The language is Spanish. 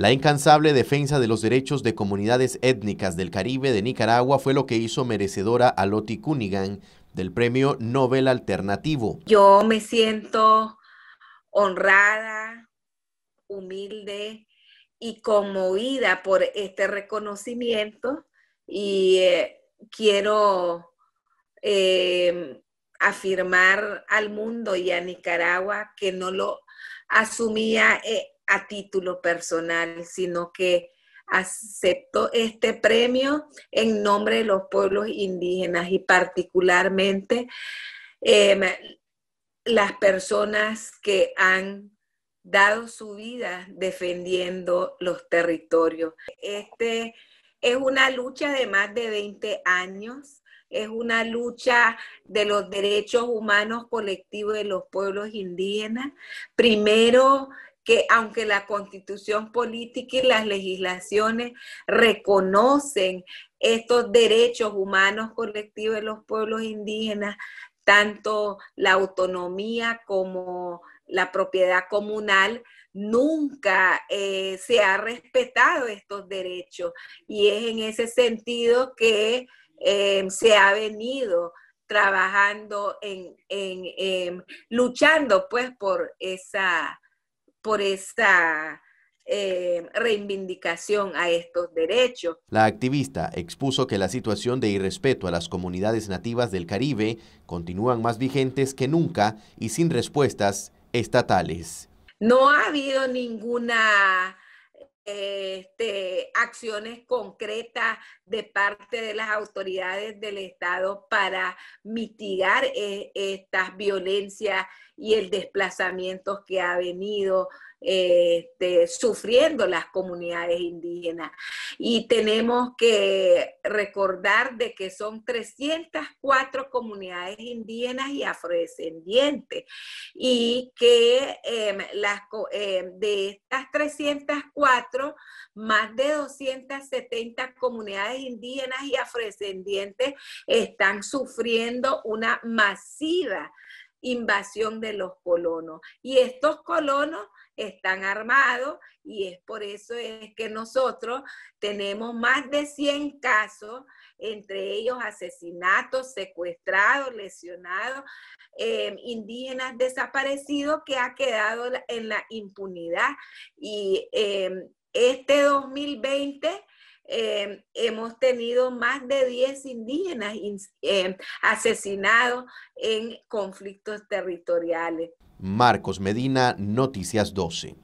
La incansable defensa de los derechos de comunidades étnicas del Caribe de Nicaragua fue lo que hizo merecedora a Lotti Cunningham del premio Nobel Alternativo. Yo me siento honrada, humilde y conmovida por este reconocimiento y eh, quiero eh, afirmar al mundo y a Nicaragua que no lo asumía eh, a título personal, sino que acepto este premio en nombre de los pueblos indígenas y particularmente eh, las personas que han dado su vida defendiendo los territorios. Este es una lucha de más de 20 años, es una lucha de los derechos humanos colectivos de los pueblos indígenas. Primero que aunque la constitución política y las legislaciones reconocen estos derechos humanos colectivos de los pueblos indígenas, tanto la autonomía como la propiedad comunal, nunca eh, se ha respetado estos derechos. Y es en ese sentido que em, se ha venido trabajando en, em, luchando pues por esa por esta eh, reivindicación a estos derechos. La activista expuso que la situación de irrespeto a las comunidades nativas del Caribe continúan más vigentes que nunca y sin respuestas estatales. No ha habido ninguna este, acciones concretas de parte de las autoridades del Estado para mitigar eh, estas violencias y el desplazamiento que ha venido este, sufriendo las comunidades indígenas. Y tenemos que recordar de que son 304 comunidades indígenas y afrodescendientes y que em, las, em, de estas 304, más de 270 comunidades indígenas y afrodescendientes están sufriendo una masiva invasión de los colonos. Y estos colonos están armados y es por eso es que nosotros tenemos más de 100 casos, entre ellos asesinatos, secuestrados, lesionados, em, indígenas desaparecidos que ha quedado en la impunidad. Y em, este 2020 eh, hemos tenido más de 10 indígenas eh, asesinados en conflictos territoriales. Marcos Medina, Noticias 12.